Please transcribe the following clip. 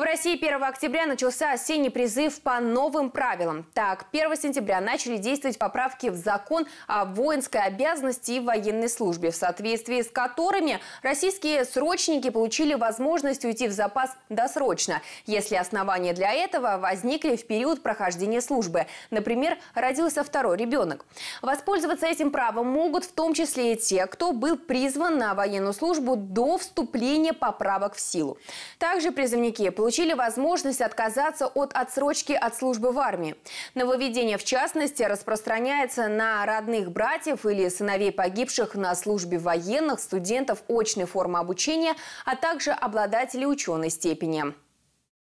В России 1 октября начался осенний призыв по новым правилам. Так, 1 сентября начали действовать поправки в закон о воинской обязанности и военной службе, в соответствии с которыми российские срочники получили возможность уйти в запас досрочно, если основания для этого возникли в период прохождения службы. Например, родился второй ребенок. Воспользоваться этим правом могут в том числе и те, кто был призван на военную службу до вступления поправок в силу. Также призывники получили получили возможность отказаться от отсрочки от службы в армии. Нововведение, в частности, распространяется на родных братьев или сыновей погибших на службе военных, студентов очной формы обучения, а также обладателей ученой степени.